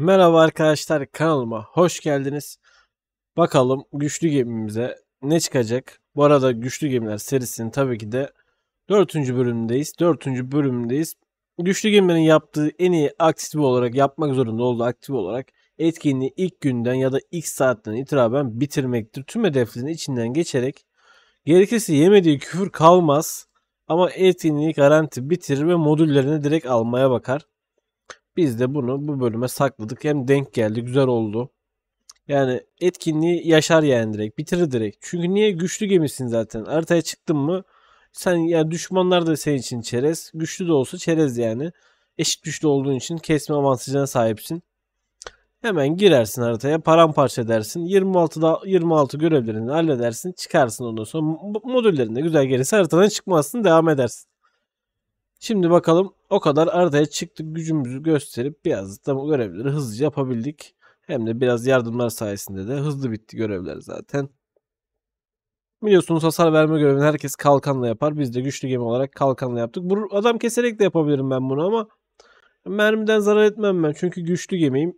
Merhaba arkadaşlar kanalıma hoş geldiniz. Bakalım güçlü gemimize ne çıkacak? Bu arada güçlü gemiler serisinin tabii ki de 4. bölümündeyiz. 4. bölümündeyiz. Güçlü gemilerin yaptığı en iyi aktif olarak yapmak zorunda olduğu aktif olarak etkinliği ilk günden ya da ilk saatten itibaren bitirmektir. Tüm hedeflerin içinden geçerek gerekirse yemediği küfür kalmaz ama etkinliği garanti bitirir ve modüllerini direkt almaya bakar. Biz de bunu bu bölüme sakladık. Hem denk geldi güzel oldu. Yani etkinliği yaşar yani direkt. Bitirir direkt. Çünkü niye güçlü gemisin zaten. Haritaya çıktın mı sen ya yani düşmanlar da senin için çerez. Güçlü de olsa çerez yani. Eşit güçlü olduğun için kesme avantajına sahipsin. Hemen girersin haritaya paramparça edersin. 26'da 26 görevlerini halledersin. Çıkarsın ondan sonra modüllerinde güzel gelirse haritadan çıkmazsın devam edersin. Şimdi bakalım o kadar aradaya çıktık gücümüzü gösterip biraz da bu görevleri hızlıca yapabildik. Hem de biraz yardımlar sayesinde de hızlı bitti görevler zaten. Biliyorsunuz hasar verme görevini herkes kalkanla yapar. Biz de güçlü gemi olarak kalkanla yaptık. Bu adam keserek de yapabilirim ben bunu ama mermiden zarar etmem ben. Çünkü güçlü gemiyim.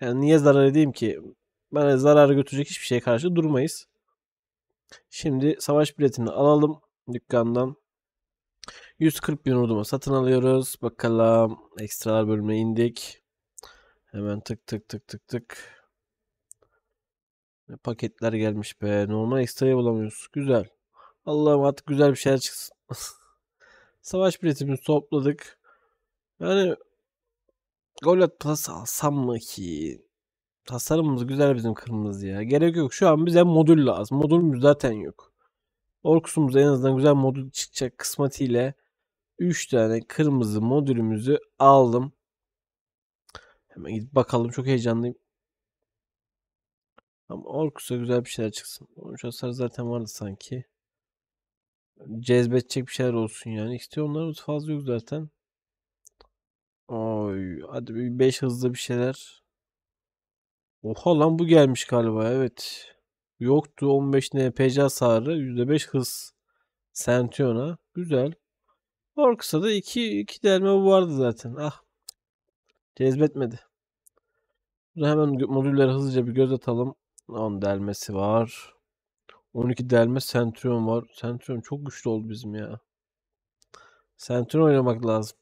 Yani niye zarar edeyim ki? Bana zararı götürecek hiçbir şeye karşı durmayız. Şimdi savaş biletini alalım dükkandan. 140 bin orduma satın alıyoruz. Bakalım ekstralar bölümüne indik. Hemen tık tık tık tık tık. Ne paketler gelmiş be. Normal ekstrayı bulamıyoruz. Güzel. Allah'ım artık güzel bir şeyler çıksın. Savaş biletimizi topladık. Yani Gollat Plus alsam mı ki? Tasarımımız güzel bizim kırmızı ya. Gerek yok. Şu an bize modül lazım. Modülümüz zaten yok. Orkusumuz en azından güzel modül çıkacak kısmetiyle 3 tane kırmızı modülümüzü aldım. Hemen gidip bakalım. Çok heyecanlıyım. Ama Orkus'a güzel bir şeyler çıksın. 13 hasar zaten vardı sanki. Cezbedecek bir şeyler olsun yani. İstiyorlarımız fazla yok zaten. Oy, hadi bir 5 hızlı bir şeyler. Oha lan bu gelmiş galiba evet. Yoktu 15 NPC hasarı %5 hız. Sentiona. Güzel. Orkus'a da iki, iki delme vardı zaten. Ah. Cezbetmedi. Burada hemen modülleri hızlıca bir göz atalım. 10 delmesi var. 12 delme Centurion var. Centurion çok güçlü oldu bizim ya. Centurion oynamak lazım.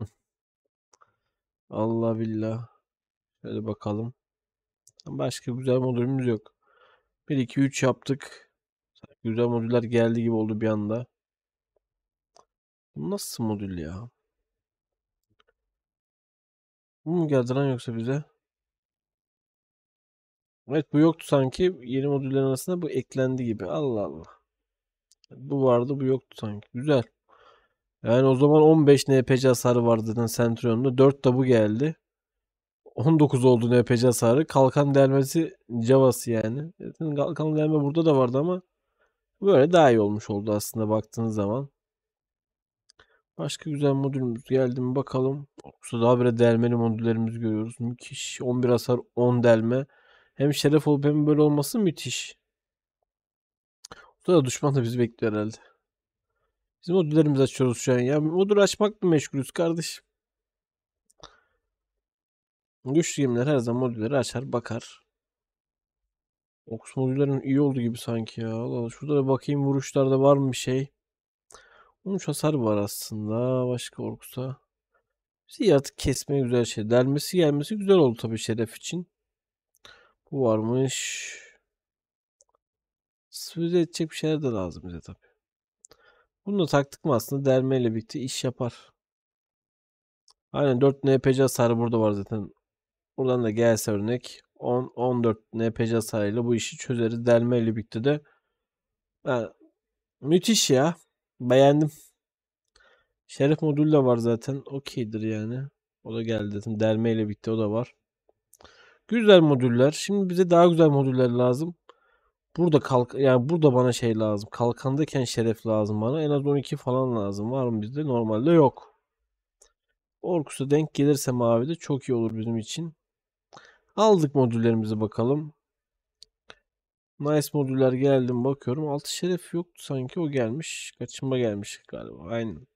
Allah billah. Şöyle bakalım. Başka güzel modülümüz yok. 1 2 3 yaptık. Güzel modüller geldi gibi oldu bir anda. Bu nasıl modül ya? Bu mu geldi lan yoksa bize? Evet bu yoktu sanki. Yeni modüller arasında bu eklendi gibi. Allah Allah. Bu vardı bu yoktu sanki. Güzel. Yani o zaman 15 NPC hasarı vardı Centurion'da. 4 de bu geldi. 19 oldu NPC hasarı. Kalkan delmesi cevası yani. E, kalkan delme burada da vardı ama böyle daha iyi olmuş oldu aslında baktığınız zaman. Başka güzel modülümüz geldi mi bakalım. Yoksa daha böyle delmeli modüllerimiz görüyoruz. Müthiş. 11 hasar 10 delme. Hem şeref olup hem böyle olması müthiş. Bu da düşman da bizi bekliyor herhalde. Biz modüllerimizi açıyoruz şu an ya. Modül açmak mı meşgulüz kardeşim? Güçlü gemiler her zaman modülleri açar bakar. Oks modüllerin iyi oldu gibi sanki ya. Allah şurada da bakayım vuruşlarda var mı bir şey? 13 hasar var aslında. Başka Orkus'a. İşte kesme güzel şey. Delmesi gelmesi güzel oldu tabii şeref için. Bu varmış. Sürüze edecek bir şeyler de lazım bize tabii. Bunu da taktık mı aslında dermeyle birlikte iş yapar. Aynen 4 NPC hasarı burada var zaten. Buradan da gelse örnek 10 14 NPC hasarıyla bu işi çözeriz. Delmeyle birlikte de yani, müthiş ya. Beğendim. Şeref modülü de var zaten. Okeydir yani. O da geldi dedim. Dermeyle bitti o da var. Güzel modüller. Şimdi bize daha güzel modüller lazım. Burada kalk yani burada bana şey lazım. Kalkandayken şeref lazım bana. En az 12 falan lazım. Var mı bizde? Normalde yok. Orkus'a denk gelirse mavi de çok iyi olur bizim için. Aldık modüllerimizi bakalım. Nice modüller geldim bakıyorum. Altı şeref yoktu sanki o gelmiş. Kaçınma gelmiş galiba. Aynen.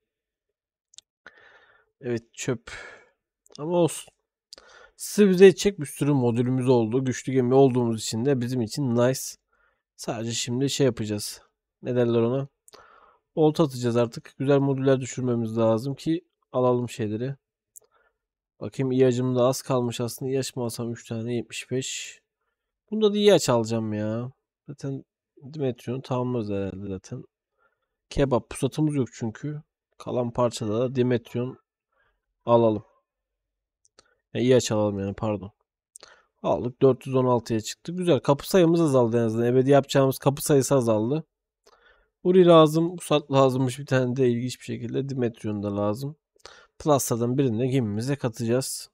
Evet çöp. Ama olsun. Size bize edecek bir sürü modülümüz oldu. Güçlü gemi olduğumuz için de bizim için nice. Sadece şimdi şey yapacağız. Ne derler ona? Olta atacağız artık. Güzel modüller düşürmemiz lazım ki alalım şeyleri. Bakayım iyi da az kalmış aslında. İyi aç mı alsam 3 tane 75. Bunda da iyi alacağım ya. Zaten Dimetrion'u tamamlarız herhalde zaten. Kebap pusatımız yok çünkü. Kalan parçada da Dimetrion alalım. E, iyi açalım yani pardon. Aldık 416'ya çıktı. Güzel kapı sayımız azaldı en azından. Ebedi yapacağımız kapı sayısı azaldı. Uri lazım. Usat lazımmış bir tane de ilginç bir şekilde. Dimetrion da lazım. Plasa'dan birini de gemimize katacağız.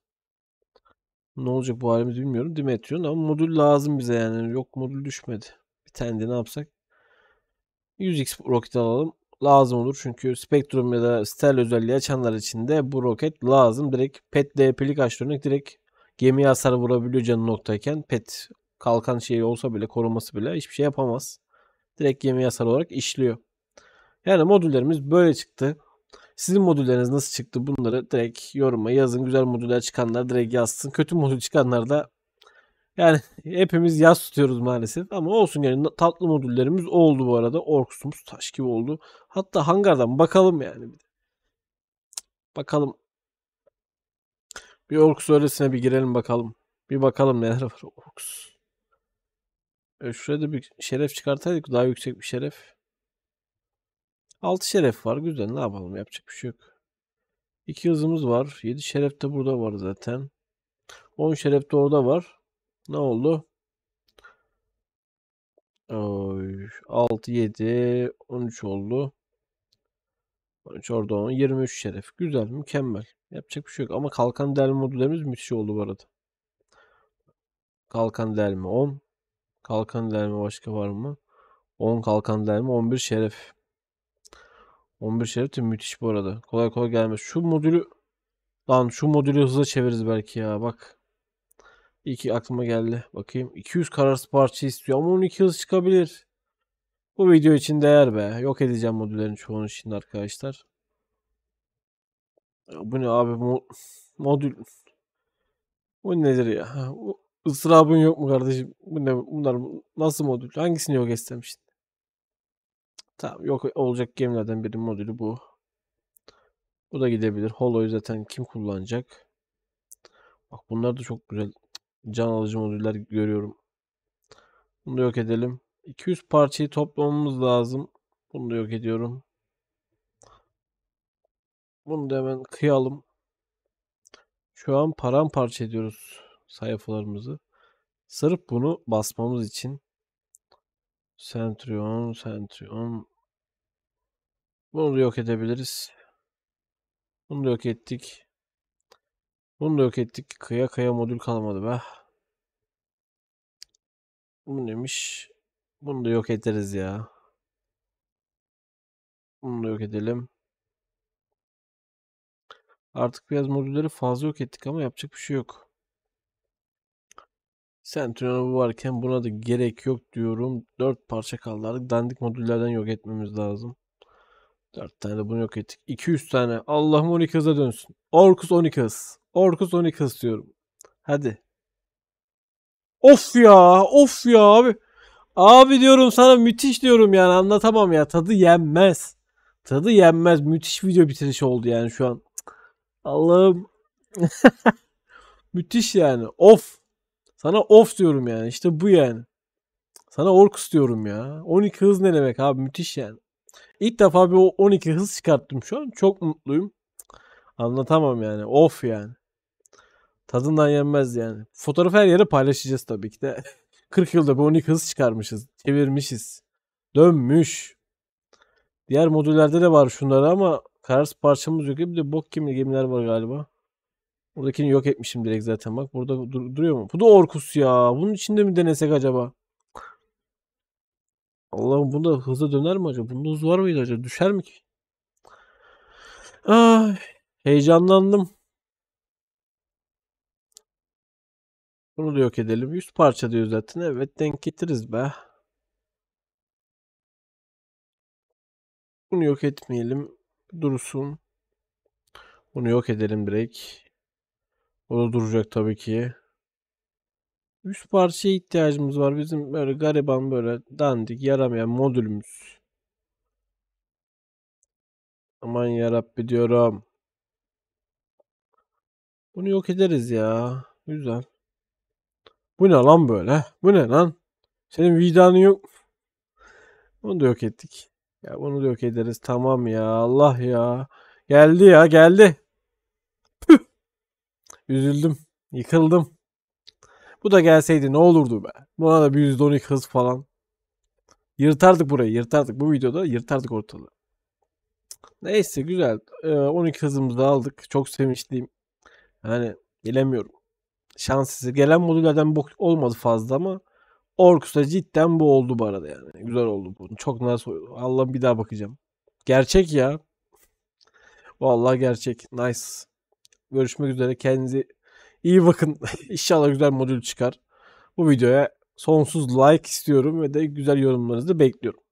Ne olacak bu halimiz bilmiyorum. Dimetrion ama modül lazım bize yani. Yok modül düşmedi. Bir tane de ne yapsak? 100x roket alalım lazım olur. Çünkü spektrum ya da stel özelliği açanlar için de bu roket lazım. Direkt PET DP'lik açtı örnek direkt gemi hasar vurabiliyor canı noktayken PET kalkan şeyi olsa bile koruması bile hiçbir şey yapamaz. Direkt gemi hasar olarak işliyor. Yani modüllerimiz böyle çıktı. Sizin modülleriniz nasıl çıktı bunları direkt yoruma yazın. Güzel modüller çıkanlar direkt yazsın. Kötü modül çıkanlar da yani hepimiz yaz tutuyoruz maalesef ama olsun yani tatlı modüllerimiz oldu bu arada. Orkusumuz taş gibi oldu. Hatta hangardan bakalım yani. Bakalım. Bir Orkus öylesine bir girelim bakalım. Bir bakalım neler var Orkus. E şuraya bir şeref çıkartaydık daha yüksek bir şeref. 6 şeref var güzel ne yapalım yapacak bir şey yok. 2 hızımız var. 7 şeref de burada var zaten. 10 şeref de orada var. Ne oldu? 6, 7, 13 oldu. 13 orada 10. 23 şeref. Güzel, mükemmel. Yapacak bir şey yok. Ama kalkan delme modüllerimiz müthiş oldu bu arada. Kalkan delme 10. Kalkan delme başka var mı? 10 kalkan delme 11 şeref. 11 şeref de müthiş bu arada. Kolay kolay gelmez. Şu modülü Lan şu modülü hızlı çeviririz belki ya bak. İyi ki aklıma geldi. Bakayım 200 kararsız parça istiyor ama 12 hız çıkabilir. Bu video için değer be. Yok edeceğim modüllerin çoğunu şimdi arkadaşlar. Ya bu ne abi Mo modül. Bu nedir ya? Bu ısrabın yok mu kardeşim? Bu ne? Bunlar nasıl modül? Hangisini yok etsem şimdi? Tamam yok olacak gemilerden biri modülü bu. Bu da gidebilir. Holo'yu zaten kim kullanacak? Bak bunlar da çok güzel can alıcı modüller görüyorum. Bunu da yok edelim. 200 parçayı toplamamız lazım. Bunu da yok ediyorum. Bunu da hemen kıyalım. Şu an paramparça ediyoruz sayfalarımızı. Sırf bunu basmamız için Centrion, Centrion bunu da yok edebiliriz. Bunu da yok ettik. Bunu da yok ettik. Kıya kıya modül kalmadı be. Bu neymiş? Bunu da yok ederiz ya. Bunu da yok edelim. Artık biraz modülleri fazla yok ettik ama yapacak bir şey yok. Sentinel bu varken buna da gerek yok diyorum. 4 parça kaldı artık. Dandik modüllerden yok etmemiz lazım. 4 tane de bunu yok ettik. 200 tane. Allah'ım 12 hıza dönsün. Orkus 12 hız. Orkus 12 istiyorum. Hadi. Of ya. Of ya abi. Abi diyorum sana müthiş diyorum yani anlatamam ya. Tadı yenmez. Tadı yenmez. Müthiş video bitirişi oldu yani şu an. Allah'ım. müthiş yani. Of. Sana of diyorum yani. İşte bu yani. Sana Orkus diyorum ya. 12 hız ne demek abi müthiş yani. İlk defa bir 12 hız çıkarttım şu an. Çok mutluyum. Anlatamam yani. Of yani. Tadından yenmez yani. Fotoğrafı her yere paylaşacağız tabii ki de. 40 yılda bir 12 hız çıkarmışız. Çevirmişiz. Dönmüş. Diğer modüllerde de var şunları ama kararsız parçamız yok. Bir de bok kimli gemiler var galiba. Buradakini yok etmişim direkt zaten. Bak burada dur- duruyor mu? Bu da Orkus ya. Bunun içinde mi denesek acaba? Allah'ım bunda hızlı döner mi acaba? Bunda hız var mıydı acaba? Düşer mi ki? Ay, heyecanlandım. Bunu da yok edelim. 100 parça diyor zaten. Evet denk getiririz be. Bunu yok etmeyelim. Dursun. Bunu yok edelim direkt. O da duracak tabii ki. 100 parçaya ihtiyacımız var. Bizim böyle gariban böyle dandik yaramayan modülümüz. Aman yarabbi diyorum. Bunu yok ederiz ya. Güzel. Bu ne lan böyle? Bu ne lan? Senin vicdanın yok. Bunu da yok ettik. Ya bunu da yok ederiz. Tamam ya. Allah ya. Geldi ya geldi. Püh. Üzüldüm. Yıkıldım. Bu da gelseydi ne olurdu be. Buna da bir %12 hız falan. Yırtardık burayı yırtardık. Bu videoda yırtardık ortalığı. Neyse güzel. 12 ee, hızımızı aldık. Çok sevinçliyim. Yani bilemiyorum şans eseri. Gelen modüllerden bok olmadı fazla ama Orkus'a cidden bu oldu bu arada yani. Güzel oldu bu. Çok nice oldu. Allah'ım bir daha bakacağım. Gerçek ya. Vallahi gerçek. Nice. Görüşmek üzere. Kendinize iyi bakın. İnşallah güzel modül çıkar. Bu videoya sonsuz like istiyorum ve de güzel yorumlarınızı bekliyorum.